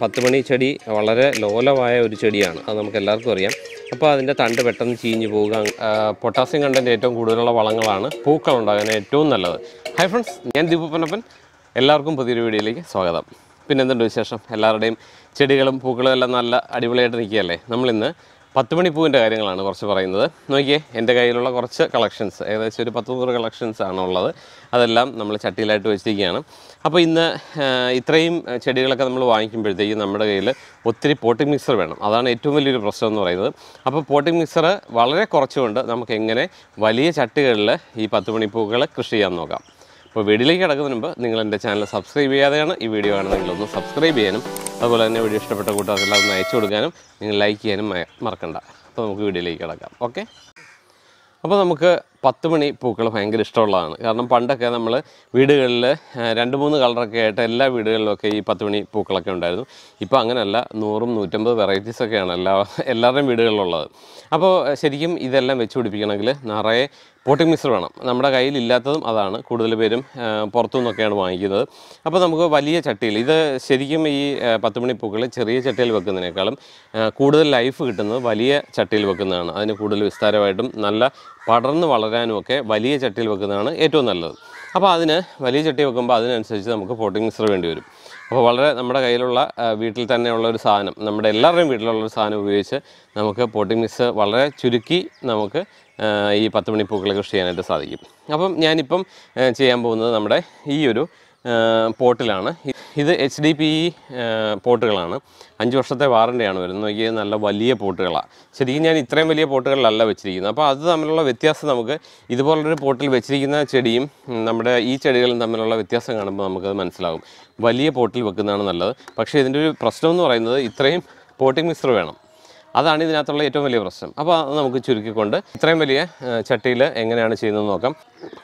പത്ത് മണി ചെടി വളരെ ലോലമായ ഒരു ചെടിയാണ് അത് നമുക്ക് എല്ലാവർക്കും അറിയാം അപ്പോൾ അതിൻ്റെ തണ്ട് പെട്ടെന്ന് ചീഞ്ഞു പോവുക പൊട്ടാസ്യം കണ്ടൻറ്റ് ഏറ്റവും കൂടുതലുള്ള വളങ്ങളാണ് പൂക്കൾ ഉണ്ടാകാൻ ഏറ്റവും നല്ലത് ഹൈ ഫ്രണ്ട്സ് ഞാൻ ദീപപ്പനപ്പൻ എല്ലാവർക്കും പുതിയൊരു വീഡിയോയിലേക്ക് സ്വാഗതം പിന്നെ എന്തുണ്ട് വിശേഷം എല്ലാവരുടെയും ചെടികളും പൂക്കളും എല്ലാം നല്ല അടിപൊളിയായിട്ട് നിൽക്കുകയല്ലേ നമ്മളിന്ന് പത്ത് മണിപ്പൂവിൻ്റെ കാര്യങ്ങളാണ് കുറച്ച് പറയുന്നത് നോക്കിയേ എൻ്റെ കയ്യിലുള്ള കുറച്ച് കളക്ഷൻസ് ഏകദേശം ഒരു പത്ത് നൂറ് കളക്ഷൻസ് ആണുള്ളത് അതെല്ലാം നമ്മൾ ചട്ടിയിലായിട്ട് വെച്ചിരിക്കുകയാണ് അപ്പോൾ ഇന്ന് ഇത്രയും ചെടികളൊക്കെ നമ്മൾ വാങ്ങിക്കുമ്പോഴത്തേക്കും നമ്മുടെ കയ്യിൽ ഒത്തിരി പോട്ടിംഗ് മിക്സർ വേണം അതാണ് ഏറ്റവും വലിയൊരു പ്രശ്നം എന്ന് പറയുന്നത് അപ്പോൾ പോട്ടിംഗ് മിക്സർ വളരെ കുറച്ചുകൊണ്ട് നമുക്ക് എങ്ങനെ വലിയ ചട്ടികളിൽ ഈ പത്ത് മണിപ്പൂക്കൾ കൃഷി ചെയ്യാൻ നോക്കാം അപ്പോൾ വീടിലേക്ക് കിടക്കുന്നതിന് മുമ്പ് നിങ്ങൾ എൻ്റെ ചാനൽ സബ്സ്ക്രൈബ് ചെയ്യാതെയാണ് ഈ വീഡിയോ ആണെന്നുണ്ടെങ്കിൽ ഒന്ന് സബ്സ്ക്രൈബ് ചെയ്യാനും അതുപോലെ തന്നെ വീഡിയോ ഇഷ്ടപ്പെട്ട കൂട്ടുകാർക്ക് ഒന്ന് അയച്ചു കൊടുക്കാനും നിങ്ങൾ ലൈക്ക് ചെയ്യാനും മറക്കണ്ട അപ്പോൾ നമുക്ക് വീഡിയോയിലേക്ക് കിടക്കാം ഓക്കെ അപ്പോൾ നമുക്ക് പത്ത് മണി പൂക്കൾ ഭയങ്കര ഇഷ്ടമുള്ളതാണ് കാരണം പണ്ടൊക്കെ നമ്മൾ വീടുകളിൽ രണ്ട് മൂന്ന് കളറൊക്കെ ആയിട്ട് എല്ലാ വീടുകളിലൊക്കെ ഈ പത്ത് മണി പൂക്കളൊക്കെ ഉണ്ടായിരുന്നു ഇപ്പോൾ അങ്ങനെയല്ല നൂറും നൂറ്റമ്പത് വെറൈറ്റീസൊക്കെയാണ് എല്ലാ എല്ലാവരുടെയും വീടുകളിലുള്ളത് അപ്പോൾ ശരിക്കും ഇതെല്ലാം വെച്ച് പിടിപ്പിക്കണമെങ്കിൽ നിറയെ പോട്ടിംഗ് മിക്സർ വേണം നമ്മുടെ കയ്യിൽ ഇല്ലാത്തതും അതാണ് കൂടുതൽ പേരും പുറത്തു നിന്നൊക്കെയാണ് വാങ്ങിക്കുന്നത് അപ്പോൾ നമുക്ക് വലിയ ചട്ടിയിൽ ഇത് ശരിക്കും ഈ പത്ത് പൂക്കൾ ചെറിയ ചട്ടിയിൽ വെക്കുന്നതിനേക്കാളും കൂടുതൽ ലൈഫ് കിട്ടുന്നത് വലിയ ചട്ടിയിൽ വെക്കുന്നതാണ് അതിന് കൂടുതൽ വിസ്താരമായിട്ടും നല്ല പടർന്ന് വളരാനുമൊക്കെ വലിയ ചട്ടിയിൽ വെക്കുന്നതാണ് ഏറ്റവും നല്ലത് അപ്പോൾ അതിന് വലിയ ചട്ടി വെക്കുമ്പോൾ അതിനനുസരിച്ച് നമുക്ക് പോട്ടിംഗ് മിക്സർ വേണ്ടി വരും അപ്പോൾ വളരെ നമ്മുടെ കയ്യിലുള്ള വീട്ടിൽ തന്നെയുള്ള ഒരു സാധനം നമ്മുടെ എല്ലാവരുടെയും വീട്ടിലുള്ളൊരു സാധനം ഉപയോഗിച്ച് നമുക്ക് പോട്ടിംഗ് മിക്സ് വളരെ ചുരുക്കി നമുക്ക് ഈ പത്ത് മണിപ്പൂക്കളെ കൃഷി ചെയ്യാനായിട്ട് സാധിക്കും അപ്പം ഞാനിപ്പം ചെയ്യാൻ പോകുന്നത് നമ്മുടെ ഈ ഒരു പോർട്ടിലാണ് ഇത് എച്ച് ഡി പി ഇ പോർട്ടുകളാണ് അഞ്ച് വർഷത്തെ വാറണ്ടിയാണ് വരുന്നത് ഈ നല്ല വലിയ പോർട്ടുകളാണ് ശരിക്കും ഞാൻ ഇത്രയും വലിയ പോർട്ടുകളിലല്ല വെച്ചിരിക്കുന്നത് അപ്പോൾ അത് തമ്മിലുള്ള വ്യത്യാസം നമുക്ക് ഇതുപോലൊരു പോർട്ടിൽ വെച്ചിരിക്കുന്ന ചെടിയും നമ്മുടെ ഈ ചെടികളും തമ്മിലുള്ള വ്യത്യാസം കാണുമ്പോൾ നമുക്കത് മനസ്സിലാകും വലിയ പോർട്ടിൽ വെക്കുന്നതാണ് നല്ലത് പക്ഷേ ഇതിൻ്റെ ഒരു പ്രശ്നം എന്ന് പറയുന്നത് ഇത്രയും പോട്ടിംഗ് മിക്സർ വേണം അതാണ് ഇതിനകത്തുള്ള ഏറ്റവും വലിയ പ്രശ്നം അപ്പോൾ അത് നമുക്ക് ചുരുക്കിക്കൊണ്ട് ഇത്രയും വലിയ ചട്ടിയിൽ എങ്ങനെയാണ് ചെയ്യുന്നത് നോക്കാം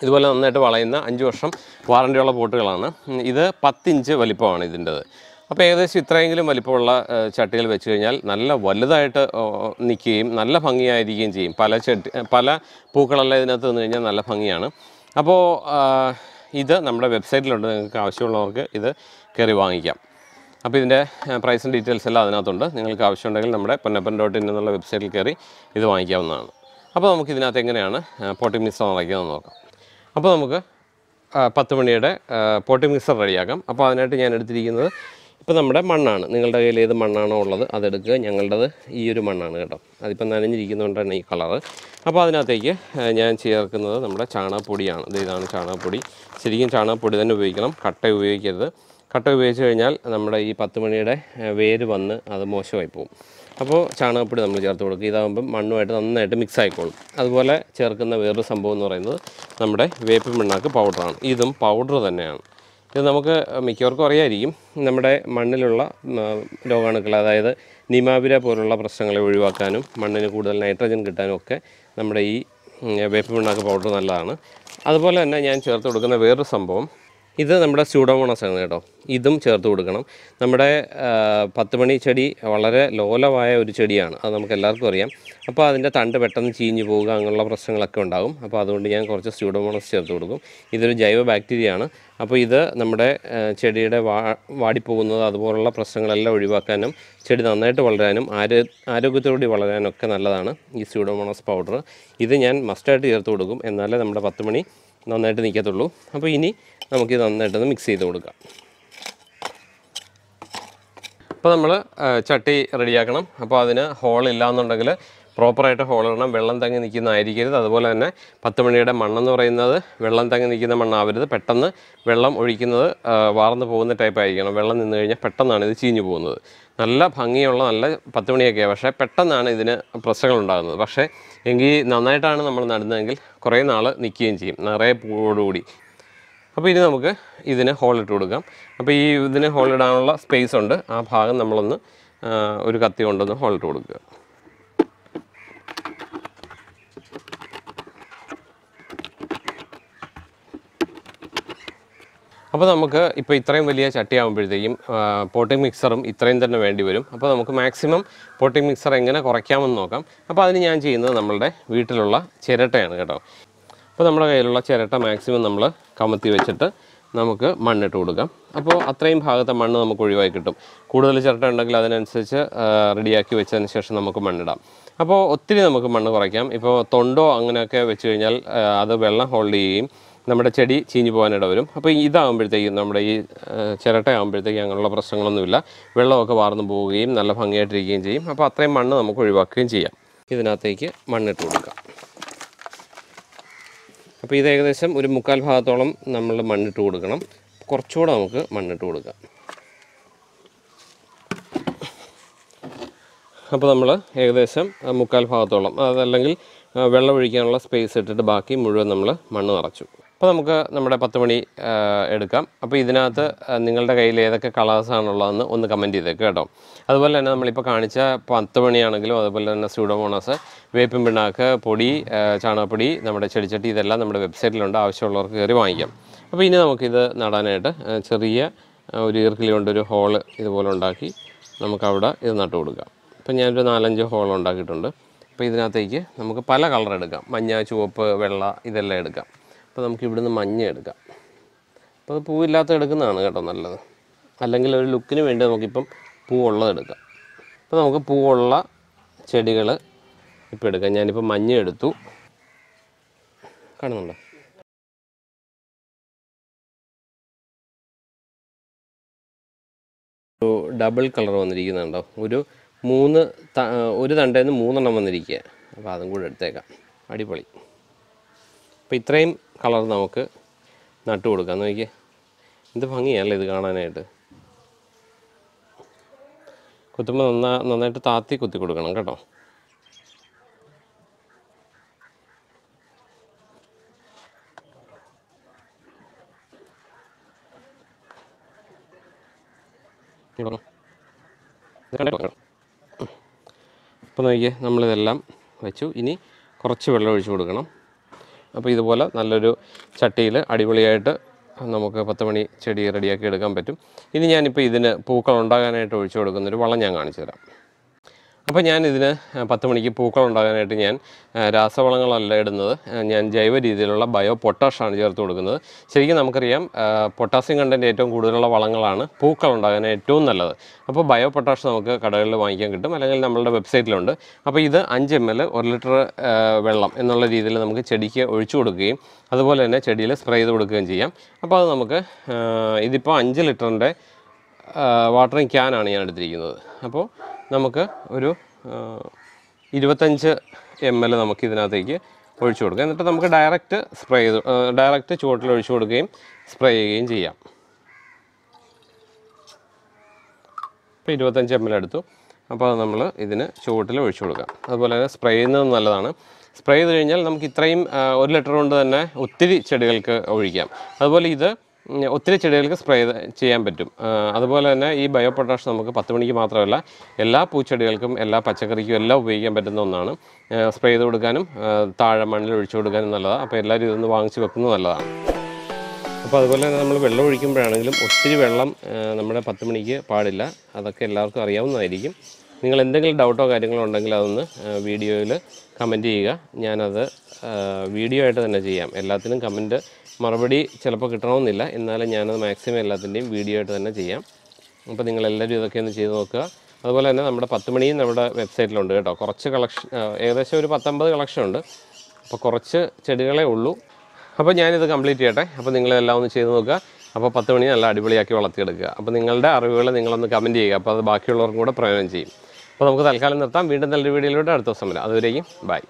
ഇതുപോലെ നന്നായിട്ട് വളയുന്ന അഞ്ച് വർഷം വാറണ്ടിയുള്ള പോട്ടുകളാണ് ഇത് പത്തിഞ്ച് വലിപ്പമാണ് ഇതിൻ്റെത് അപ്പോൾ ഏകദേശം ഇത്രയെങ്കിലും വലിപ്പമുള്ള ചട്ടികൾ വെച്ച് കഴിഞ്ഞാൽ നല്ല വലുതായിട്ട് നിൽക്കുകയും നല്ല ഭംഗിയായിരിക്കുകയും ചെയ്യും പല ചട്ടി പല പൂക്കളെല്ലാം ഇതിനകത്ത് നിന്ന് കഴിഞ്ഞാൽ നല്ല ഭംഗിയാണ് അപ്പോൾ ഇത് നമ്മുടെ വെബ്സൈറ്റിലുണ്ട് നിങ്ങൾക്ക് ആവശ്യമുള്ളവർക്ക് ഇത് കയറി വാങ്ങിക്കാം അപ്പോൾ ഇതിൻ്റെ പ്രൈസും ഡീറ്റെയിൽസ് എല്ലാം അതിനകത്തുണ്ട് നിങ്ങൾക്ക് ആവശ്യമുണ്ടെങ്കിൽ നമ്മുടെ പൊന്നപ്പൻ ഡോട്ട് ഇൻ എന്നുള്ള വെബ്സൈറ്റിൽ കയറി ഇത് വാങ്ങിക്കാവുന്നതാണ് അപ്പോൾ നമുക്ക് ഇതിനകത്ത് എങ്ങനെയാണ് പോട്ടി മിക്സർ നിറയ്ക്കുന്നത് നോക്കാം അപ്പോൾ നമുക്ക് പത്ത് മണിയുടെ പോട്ടി മിക്സർ റെഡിയാക്കാം അപ്പോൾ അതിനായിട്ട് ഞാൻ എടുത്തിരിക്കുന്നത് ഇപ്പോൾ നമ്മുടെ മണ്ണാണ് നിങ്ങളുടെ കയ്യിൽ ഏത് മണ്ണാണോ ഉള്ളത് അതെടുക്കുക ഞങ്ങളുടേത് ഈ ഒരു മണ്ണാണ് കേട്ടോ അതിപ്പോൾ നനഞ്ഞിരിക്കുന്നതുകൊണ്ടാണ് ഈ കളറ് അപ്പോൾ അതിനകത്തേക്ക് ഞാൻ ചേർക്കുന്നത് നമ്മുടെ ചാണകപ്പൊടിയാണ് ഇതാണ് ചാണകപ്പൊടി ശരിക്കും ചാണകപ്പൊടി തന്നെ ഉപയോഗിക്കണം കട്ട ഉപയോഗിക്കരുത് കട്ട ഉപയോഗിച്ച് കഴിഞ്ഞാൽ നമ്മുടെ ഈ പത്ത് മണിയുടെ വേര് വന്ന് അത് മോശമായി പോകും അപ്പോൾ ചാണകപ്പൊടി നമ്മൾ ചേർത്ത് കൊടുക്കുക ഇതാകുമ്പം മണ്ണുമായിട്ട് നന്നായിട്ട് മിക്സ് ആയിക്കോളും അതുപോലെ ചേർക്കുന്ന വേറൊരു സംഭവം എന്ന് പറയുന്നത് നമ്മുടെ വേപ്പ് മണ്ണാക്ക് പൗഡറാണ് ഇതും പൗഡർ തന്നെയാണ് ഇത് നമുക്ക് മിക്കവർക്കും അറിയാമായിരിക്കും നമ്മുടെ മണ്ണിലുള്ള രോഗാണുക്കൾ അതായത് നിമാവിര പോലുള്ള പ്രശ്നങ്ങളെ ഒഴിവാക്കാനും മണ്ണിന് കൂടുതൽ നൈട്രജൻ കിട്ടാനും ഒക്കെ നമ്മുടെ ഈ വേപ്പ് മണ്ണാക്ക് പൗഡർ നല്ലതാണ് അതുപോലെ തന്നെ ഞാൻ ചേർത്ത് കൊടുക്കുന്ന വേറൊരു സംഭവം ഇത് നമ്മുടെ സ്യൂഡോമോണസ് ആണ് കേട്ടോ ഇതും ചേർത്ത് കൊടുക്കണം നമ്മുടെ പത്ത് മണി ചെടി വളരെ ലോലമായ ഒരു ചെടിയാണ് അത് നമുക്ക് എല്ലാവർക്കും അറിയാം അപ്പോൾ അതിൻ്റെ തണ്ട് പെട്ടെന്ന് ചീഞ്ഞു പോവുക അങ്ങനെയുള്ള പ്രശ്നങ്ങളൊക്കെ ഉണ്ടാകും അപ്പോൾ അതുകൊണ്ട് ഞാൻ കുറച്ച് സ്യൂഡോമോണസ് ചേർത്ത് കൊടുക്കും ഇതൊരു ജൈവ ബാക്ടീരിയയാണ് അപ്പോൾ ഇത് നമ്മുടെ ചെടിയുടെ വാ വാടിപ്പോകുന്നത് അതുപോലുള്ള പ്രശ്നങ്ങളെല്ലാം ഒഴിവാക്കാനും ചെടി നന്നായിട്ട് വളരാനും ആരോ ആരോഗ്യത്തോടുകൂടി വളരാനും ഒക്കെ നല്ലതാണ് ഈ സ്യൂഡോമോണസ് പൗഡർ ഇത് ഞാൻ മസ്റ്റായിട്ട് ചേർത്ത് കൊടുക്കും എന്നാലേ നമ്മുടെ പത്ത് മണി നന്നായിട്ട് നിൽക്കത്തുള്ളൂ അപ്പോൾ ഇനി നമുക്ക് നന്നായിട്ടൊന്ന് മിക്സ് ചെയ്ത് കൊടുക്കാം അപ്പോൾ നമ്മൾ ചട്ടി റെഡിയാക്കണം അപ്പോൾ അതിന് ഹോളില്ല എന്നുണ്ടെങ്കിൽ പ്രോപ്പറായിട്ട് ഹോളിടണം വെള്ളം തങ്ങി നിൽക്കുന്നതായിരിക്കരുത് അതുപോലെ തന്നെ പത്ത് മണിയുടെ മണ്ണെന്ന് പറയുന്നത് വെള്ളം തങ്ങി നിൽക്കുന്ന മണ്ണാവരുത് പെട്ടെന്ന് വെള്ളം ഒഴിക്കുന്നത് വാർന്നു പോകുന്ന ടൈപ്പ് ആയിരിക്കണം വെള്ളം നിന്ന് കഴിഞ്ഞാൽ പെട്ടെന്നാണ് ഇത് ചീഞ്ഞു പോകുന്നത് നല്ല ഭംഗിയുള്ള നല്ല പത്ത് മണിയൊക്കെയാണ് പക്ഷേ പെട്ടെന്നാണ് ഇതിന് പ്രശ്നങ്ങൾ ഉണ്ടാകുന്നത് പക്ഷേ എങ്കിൽ നന്നായിട്ടാണ് നമ്മൾ നടുന്നതെങ്കിൽ കുറേ നാൾ നിൽക്കുകയും ചെയ്യും നിറയെ പൂവോടുകൂടി അപ്പോൾ ഇനി നമുക്ക് ഇതിന് ഹോളിട്ട് കൊടുക്കാം അപ്പോൾ ഈ ഇതിന് ഹോളിടാനുള്ള സ്പേസ് ഉണ്ട് ആ ഭാഗം നമ്മളൊന്ന് ഒരു കത്തി കൊണ്ടൊന്ന് ഹോളിട്ട് കൊടുക്കുക അപ്പോൾ നമുക്ക് ഇപ്പോൾ ഇത്രയും വലിയ ചട്ടിയാകുമ്പോഴത്തേക്കും പോട്ടിംഗ് മിക്സറും ഇത്രയും തന്നെ വേണ്ടി വരും അപ്പോൾ നമുക്ക് മാക്സിമം പോട്ടിംഗ് മിക്സർ എങ്ങനെ കുറയ്ക്കാമെന്ന് നോക്കാം അപ്പോൾ അതിന് ഞാൻ ചെയ്യുന്നത് നമ്മളുടെ വീട്ടിലുള്ള ചിരട്ടയാണ് കേട്ടോ അപ്പോൾ നമ്മുടെ കയ്യിലുള്ള ചിരട്ട മാക്സിമം നമ്മൾ കമത്തി വെച്ചിട്ട് നമുക്ക് മണ്ണിട്ട് കൊടുക്കാം അപ്പോൾ അത്രയും ഭാഗത്തെ മണ്ണ് നമുക്ക് ഒഴിവായി കിട്ടും കൂടുതൽ ചിരട്ട ഉണ്ടെങ്കിൽ അതിനനുസരിച്ച് റെഡിയാക്കി വെച്ചതിന് ശേഷം നമുക്ക് മണ്ണിടാം അപ്പോൾ ഒത്തിരി നമുക്ക് മണ്ണ് കുറയ്ക്കാം ഇപ്പോൾ തൊണ്ടോ അങ്ങനെയൊക്കെ വെച്ച് കഴിഞ്ഞാൽ അത് വെള്ളം ഹോൾഡ് ചെയ്യുകയും നമ്മുടെ ചെടി ചീഞ്ഞു പോകാനിട വരും അപ്പോൾ ഇതാകുമ്പോഴത്തേക്കും നമ്മുടെ ഈ ചിരട്ടയാകുമ്പോഴത്തേക്കും അങ്ങനെയുള്ള പ്രശ്നങ്ങളൊന്നുമില്ല വെള്ളമൊക്കെ വാർന്നു പോവുകയും നല്ല ഭംഗിയായിട്ടിരിക്കുകയും ചെയ്യും അപ്പോൾ അത്രയും മണ്ണ് നമുക്ക് ഒഴിവാക്കുകയും ചെയ്യാം ഇതിനകത്തേക്ക് മണ്ണിട്ട് കൊടുക്കാം അപ്പോൾ ഇത് ഏകദേശം ഒരു മുക്കാൽ ഭാഗത്തോളം നമ്മൾ മണ്ണിട്ട് കൊടുക്കണം കുറച്ചുകൂടെ നമുക്ക് മണ്ണിട്ട് കൊടുക്കാം അപ്പോൾ നമ്മൾ ഏകദേശം മുക്കാൽ ഭാഗത്തോളം അതല്ലെങ്കിൽ വെള്ളം ഒഴിക്കാനുള്ള സ്പേസ് ഇട്ടിട്ട് ബാക്കി മുഴുവൻ നമ്മൾ മണ്ണ് നിറച്ചു അപ്പോൾ നമുക്ക് നമ്മുടെ പത്ത് മണി എടുക്കാം അപ്പോൾ ഇതിനകത്ത് നിങ്ങളുടെ കയ്യിൽ ഏതൊക്കെ കളേഴ്സാണുള്ളതെന്ന് ഒന്ന് കമൻറ്റ് ചെയ്തേക്ക് കേട്ടോ അതുപോലെ തന്നെ നമ്മളിപ്പോൾ കാണിച്ച പത്ത് മണിയാണെങ്കിലും അതുപോലെ തന്നെ സ്യൂഡോമോണസ് വേപ്പിൻ പിണ്ണാക്ക് പൊടി ചാണകപ്പൊടി നമ്മുടെ ചെടിച്ചട്ടി ഇതെല്ലാം നമ്മുടെ വെബ്സൈറ്റിലുണ്ട് ആവശ്യമുള്ളവർക്ക് കയറി വാങ്ങിക്കാം അപ്പോൾ ഇനി നമുക്കിത് നടാനായിട്ട് ചെറിയ ഒരു ഈർക്കിലി കൊണ്ടൊരു ഹോള് ഇതുപോലെ ഉണ്ടാക്കി നമുക്കവിടെ ഇത് നട്ടു കൊടുക്കാം ഇപ്പം ഞാനൊരു നാലഞ്ച് ഹോൾ ഉണ്ടാക്കിയിട്ടുണ്ട് അപ്പോൾ ഇതിനകത്തേക്ക് നമുക്ക് പല കളർ എടുക്കാം മഞ്ഞ ചുവപ്പ് വെള്ള ഇതെല്ലാം എടുക്കാം അപ്പോൾ നമുക്ക് ഇവിടുന്ന് മഞ്ഞ എടുക്കാം അപ്പോൾ പൂവില്ലാത്ത എടുക്കുന്നതാണ് കേട്ടോ നല്ലത് അല്ലെങ്കിൽ ഒരു ലുക്കിന് വേണ്ടി നമുക്കിപ്പം പൂവുള്ളത് എടുക്കാം അപ്പോൾ നമുക്ക് പൂവുള്ള ചെടികൾ ഇപ്പോൾ എടുക്കാം ഞാനിപ്പോൾ മഞ്ഞ എടുത്തു കാണുന്നുണ്ടോ ഡബിൾ കളർ വന്നിരിക്കുന്നുണ്ടോ ഒരു മൂന്ന് ഒരു തണ്ടേന്ന് മൂന്നെണ്ണം വന്നിരിക്കുക അപ്പോൾ അതും കൂടെ എടുത്തേക്കാം അടിപൊളി അപ്പോൾ ഇത്രയും കളർ നമുക്ക് നട്ടു കൊടുക്കാം നോക്കിയേ എന്ത് ഭംഗിയല്ലേ ഇത് കാണാനായിട്ട് കുത്തുമ്പോൾ നന്നാ നന്നായിട്ട് താത്തി കുത്തി കൊടുക്കണം കേട്ടോ അപ്പോൾ നോക്കിയേ നമ്മളിതെല്ലാം വെച്ചു ഇനി കുറച്ച് വെള്ളം ഒഴിച്ചു കൊടുക്കണം അപ്പോൾ ഇതുപോലെ നല്ലൊരു ചട്ടിയിൽ അടിപൊളിയായിട്ട് നമുക്ക് പത്ത് മണി ചെടി റെഡിയാക്കി എടുക്കാൻ പറ്റും ഇനി ഞാനിപ്പോൾ ഇതിന് പൂക്കൾ ഉണ്ടാകാനായിട്ട് ഒഴിച്ചു കൊടുക്കുന്നൊരു വളം ഞാൻ കാണിച്ചു തരാം അപ്പോൾ ഞാൻ ഇതിന് പത്ത് മണിക്ക് പൂക്കൾ ഉണ്ടാകാനായിട്ട് ഞാൻ രാസവളങ്ങളല്ല ഇടുന്നത് ഞാൻ ജൈവ രീതിയിലുള്ള ബയോ പൊട്ടാഷാണ് ചേർത്ത് കൊടുക്കുന്നത് ശരിക്കും നമുക്കറിയാം പൊട്ടാസ്യം കണ്ടൻറ്റ് ഏറ്റവും കൂടുതലുള്ള വളങ്ങളാണ് പൂക്കൾ ഉണ്ടാകാൻ ഏറ്റവും നല്ലത് അപ്പോൾ ബയോ പൊട്ടാഷ് നമുക്ക് കടകളിൽ വാങ്ങിക്കാൻ കിട്ടും അല്ലെങ്കിൽ നമ്മളുടെ വെബ്സൈറ്റിലുണ്ട് അപ്പോൾ ഇത് അഞ്ച് എം എൽ ഒരു ലിറ്റർ വെള്ളം എന്നുള്ള രീതിയിൽ നമുക്ക് ചെടിക്ക് ഒഴിച്ചു കൊടുക്കുകയും അതുപോലെ തന്നെ ചെടിയിൽ സ്പ്രേ ചെയ്ത് കൊടുക്കുകയും ചെയ്യാം അപ്പോൾ അത് നമുക്ക് ഇതിപ്പോൾ അഞ്ച് ലിറ്ററിൻ്റെ വാട്ടറിങ് ക്യാനാണ് ഞാൻ എടുത്തിരിക്കുന്നത് അപ്പോൾ നമുക്ക് ഒരു ഇരുപത്തഞ്ച് എം എൽ നമുക്ക് ഇതിനകത്തേക്ക് ഒഴിച്ചു കൊടുക്കാം എന്നിട്ട് നമുക്ക് ഡയറക്റ്റ് സ്പ്രേ ചെയ്ത് ഡയറക്റ്റ് ചുവട്ടിൽ ഒഴിച്ചു കൊടുക്കുകയും സ്പ്രേ ചെയ്യുകയും ചെയ്യാം ഇപ്പോൾ ഇരുപത്തഞ്ച് എം എൽ എടുത്തു അപ്പോൾ അത് നമ്മൾ ഇതിന് ചുവട്ടിൽ ഒഴിച്ചു കൊടുക്കാം അതുപോലെ തന്നെ സ്പ്രേ ചെയ്യുന്നത് നല്ലതാണ് സ്പ്രേ ചെയ്ത് കഴിഞ്ഞാൽ നമുക്ക് ഇത്രയും ഒരു ലിറ്റർ കൊണ്ട് തന്നെ ഒത്തിരി ചെടികൾക്ക് ഒഴിക്കാം അതുപോലെ ഇത് ഒത്തിരി ചെടികൾക്ക് സ്പ്രേ ചെയ്യാൻ പറ്റും അതുപോലെ തന്നെ ഈ ബയോ പൊട്ടാഷ് നമുക്ക് പത്ത് മണിക്ക് മാത്രമല്ല എല്ലാ പൂച്ചെടികൾക്കും എല്ലാ പച്ചക്കറിക്കും എല്ലാം ഉപയോഗിക്കാൻ പറ്റുന്ന ഒന്നാണ് സ്പ്രേ ചെയ്ത് കൊടുക്കാനും താഴെ മണ്ണിൽ ഒഴിച്ചു കൊടുക്കാനും നല്ലതാണ് അപ്പോൾ എല്ലാവരും ഇതൊന്ന് വാങ്ങിച്ച് വെക്കുന്നത് നല്ലതാണ് അപ്പോൾ അതുപോലെ തന്നെ നമ്മൾ വെള്ളം ഒഴിക്കുമ്പോഴാണെങ്കിലും ഒത്തിരി വെള്ളം നമ്മുടെ പത്ത് മണിക്ക് പാടില്ല അതൊക്കെ എല്ലാവർക്കും അറിയാവുന്നതായിരിക്കും നിങ്ങൾ എന്തെങ്കിലും ഡൗട്ടോ കാര്യങ്ങളോ ഉണ്ടെങ്കിൽ അതൊന്ന് വീഡിയോയിൽ കമൻറ്റ് ചെയ്യുക ഞാനത് വീഡിയോ ആയിട്ട് തന്നെ ചെയ്യാം എല്ലാത്തിനും കമൻറ്റ് മറുപടി ചിലപ്പോൾ കിട്ടണമെന്നില്ല എന്നാലും ഞാനത് മാക്സിമം എല്ലാത്തിൻ്റെയും വീഡിയോ ആയിട്ട് തന്നെ ചെയ്യാം അപ്പോൾ നിങ്ങളെല്ലാവരും ഇതൊക്കെ ഒന്ന് ചെയ്ത് നോക്കുക അതുപോലെ തന്നെ നമ്മുടെ പത്ത് മണിയും നമ്മുടെ വെബ്സൈറ്റിലുണ്ട് കേട്ടോ കുറച്ച് കളക്ഷൻ ഏകദേശം ഒരു പത്തൊമ്പത് കളക്ഷൻ ഉണ്ട് അപ്പോൾ കുറച്ച് ചെടികളേ ഉള്ളൂ അപ്പോൾ ഞാനിത് കംപ്ലീറ്റ് ചെയ്യട്ടെ അപ്പോൾ നിങ്ങളെല്ലാം ഒന്ന് ചെയ്ത് നോക്കുക അപ്പോൾ പത്ത് മണി നല്ല അടിപൊളിയാക്കി വളർത്തിയെടുക്കുക അപ്പോൾ നിങ്ങളുടെ അറിവുകൾ നിങ്ങളൊന്ന് കമൻറ്റ് ചെയ്യുക അപ്പോൾ അത് ബാക്കിയുള്ളവർക്കും കൂടെ പ്രയോജനം ചെയ്യും അപ്പോൾ നമുക്ക് തൽക്കാലം നിർത്താം വീണ്ടും നല്ലൊരു വീഡിയോയിലൂടെ അടുത്ത ദിവസം വരാം അതുവരെയും ബൈ